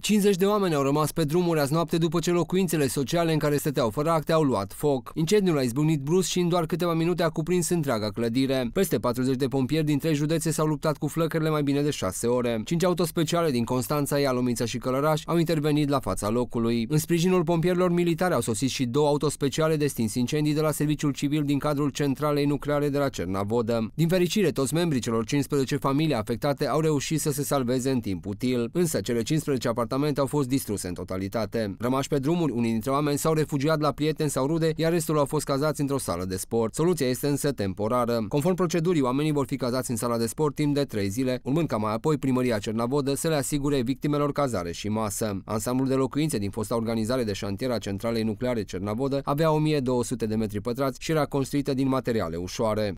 50 de oameni au rămas pe drumuri azi noapte după ce locuințele sociale în care stăteau fără acte au luat foc. Incendiul a izbucnit brusc și în doar câteva minute a cuprins întreaga clădire. Peste 40 de pompieri din trei județe s-au luptat cu flăcările mai bine de 6 ore. 5 autospeciale din Constanța, Ialomița și Călăraș au intervenit la fața locului. În sprijinul pompierilor militare au sosit și două autospeciale de stins incendii de la serviciul civil din cadrul centralei nucleare de la Cernavodă. Din fericire, toți membrii celor 15 familii afectate au reușit să se salveze în timp util, însă cele 15 apartamente apartamente au fost distruse în totalitate. Rămași pe drumuri, unii dintre oameni s-au refugiat la prieteni sau rude, iar restul au fost cazați într-o sală de sport. Soluția este însă temporară. Conform procedurii, oamenii vor fi cazați în sala de sport timp de 3 zile, urmând ca mai apoi primăria Cernavodă să le asigure victimelor cazare și masă. Ansamblul de locuințe din fosta organizare de șantier a centralei nucleare Cernavodă avea 1200 de metri pătrați și era construită din materiale ușoare.